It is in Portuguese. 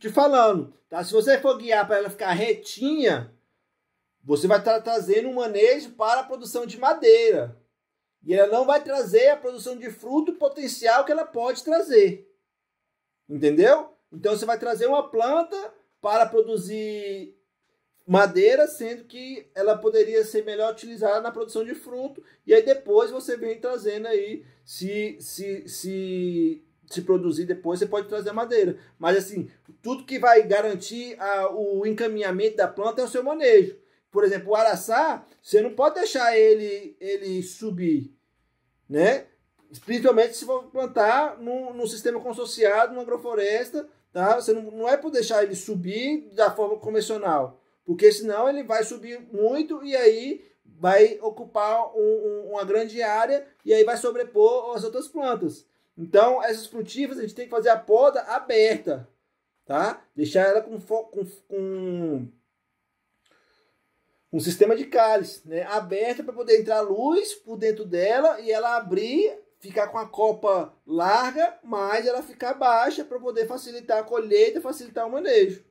te falando, tá? Se você for guiar para ela ficar retinha, você vai estar tá trazendo um manejo para a produção de madeira. E ela não vai trazer a produção de fruto potencial que ela pode trazer. Entendeu? Então você vai trazer uma planta para produzir madeira, sendo que ela poderia ser melhor utilizada na produção de fruto. E aí depois você vem trazendo aí se, se, se se produzir depois, você pode trazer a madeira. Mas assim, tudo que vai garantir a, o encaminhamento da planta é o seu manejo. Por exemplo, o araçá, você não pode deixar ele, ele subir, né? Principalmente se for plantar num, no sistema consorciado, numa agrofloresta, tá? Você não, não é por deixar ele subir da forma convencional, porque senão ele vai subir muito e aí vai ocupar um, um, uma grande área e aí vai sobrepor as outras plantas. Então, essas frutíferas a gente tem que fazer a poda aberta, tá? Deixar ela com, com, com um sistema de cálice, né? Aberta para poder entrar luz por dentro dela e ela abrir, ficar com a copa larga, mas ela ficar baixa para poder facilitar a colheita, facilitar o manejo.